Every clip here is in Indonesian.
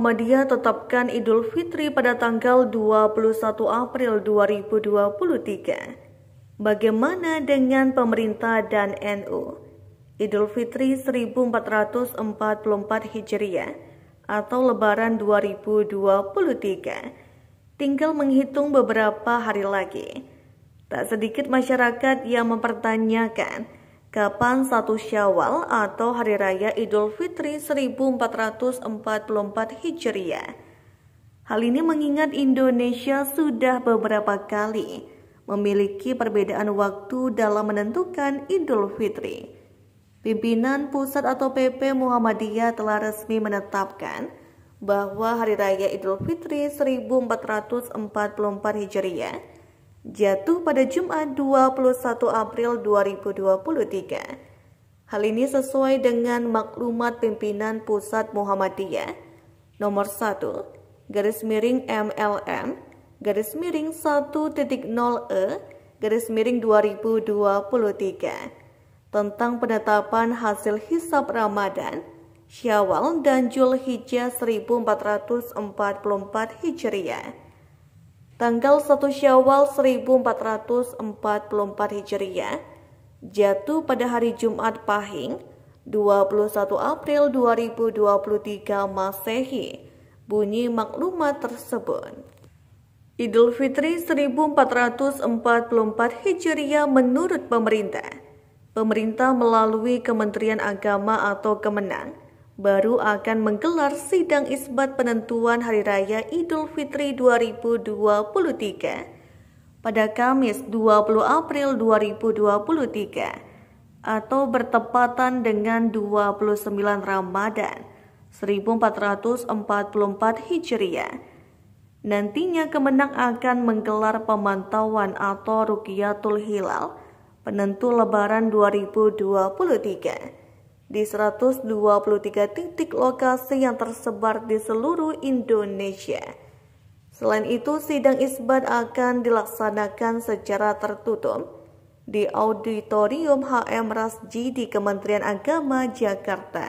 Muhammadiyah tetapkan Idul Fitri pada tanggal 21 April 2023. Bagaimana dengan pemerintah dan NU? Idul Fitri 1444 Hijriah atau Lebaran 2023 tinggal menghitung beberapa hari lagi. Tak sedikit masyarakat yang mempertanyakan Kapan satu Syawal atau Hari Raya Idul Fitri 1444 Hijriah? Hal ini mengingat Indonesia sudah beberapa kali memiliki perbedaan waktu dalam menentukan Idul Fitri. Pimpinan Pusat atau PP Muhammadiyah telah resmi menetapkan bahwa Hari Raya Idul Fitri 1444 Hijriah jatuh pada Jumat 21 April 2023. Hal ini sesuai dengan maklumat pimpinan Pusat Muhammadiyah nomor 1 garis miring MLM garis miring 1.0E garis miring 2023 tentang penetapan hasil hisab Ramadan Syawal dan Julhijjah 1444 Hijriah tanggal 1 Syawal 1444 Hijriah, jatuh pada hari Jumat Pahing, 21 April 2023 Masehi, bunyi maklumat tersebut. Idul Fitri 1444 Hijriah menurut pemerintah. Pemerintah melalui Kementerian Agama atau Kemenang baru akan menggelar sidang isbat penentuan Hari Raya Idul Fitri 2023 pada Kamis 20 April 2023 atau bertepatan dengan 29 Ramadan 1444 Hijriah. Nantinya Kemenang akan menggelar pemantauan atau rukyatul Hilal penentu Lebaran 2023 di 123 titik lokasi yang tersebar di seluruh Indonesia. Selain itu, sidang isbat akan dilaksanakan secara tertutup di Auditorium HM Rasji di Kementerian Agama Jakarta.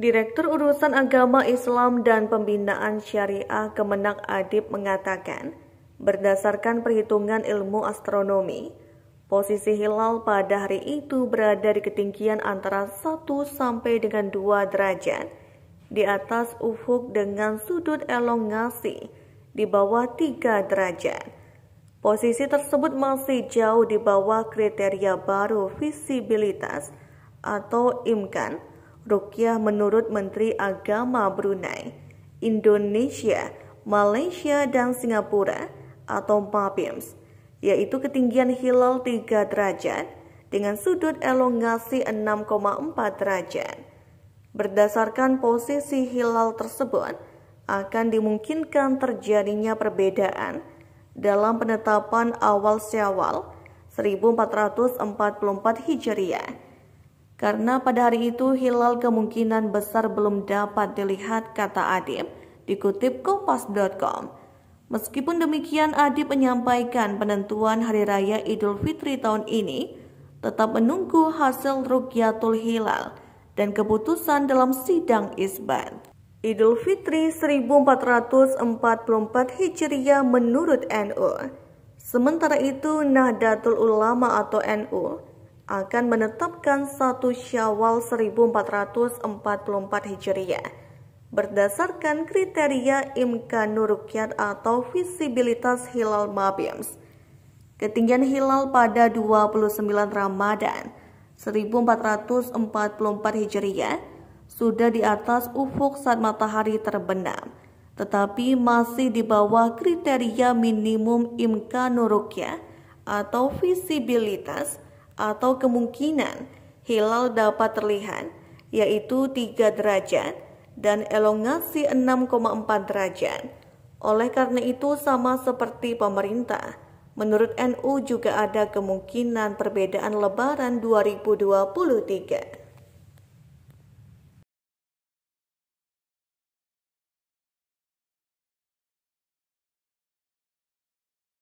Direktur Urusan Agama Islam dan Pembinaan Syariah Kemenak Adib mengatakan, berdasarkan perhitungan ilmu astronomi, Posisi hilal pada hari itu berada di ketinggian antara 1 sampai dengan 2 derajat, di atas ufuk dengan sudut elongasi di bawah 3 derajat. Posisi tersebut masih jauh di bawah kriteria baru visibilitas atau imkan rukyah menurut Menteri Agama Brunei, Indonesia, Malaysia, dan Singapura atau MAPIMS yaitu ketinggian hilal 3 derajat dengan sudut elongasi 6,4 derajat. Berdasarkan posisi hilal tersebut, akan dimungkinkan terjadinya perbedaan dalam penetapan awal Syawal 1444 Hijriah. Karena pada hari itu hilal kemungkinan besar belum dapat dilihat kata Adib dikutip kompas.com. Meskipun demikian, Adi menyampaikan penentuan Hari Raya Idul Fitri tahun ini tetap menunggu hasil Rukyatul Hilal dan keputusan dalam sidang Isbat. Idul Fitri 1444 Hijriah menurut NU. Sementara itu, Nahdlatul Ulama atau NU akan menetapkan satu Syawal 1444 Hijriah berdasarkan kriteria imkanu rukyat atau visibilitas hilal mabims. Ketinggian hilal pada 29 Ramadan 1444 Hijriah sudah di atas ufuk saat matahari terbenam, tetapi masih di bawah kriteria minimum imkanu rukyat atau visibilitas atau kemungkinan hilal dapat terlihat yaitu 3 derajat dan elongasi 6,4 derajat. Oleh karena itu sama seperti pemerintah, menurut NU juga ada kemungkinan perbedaan lebaran 2023.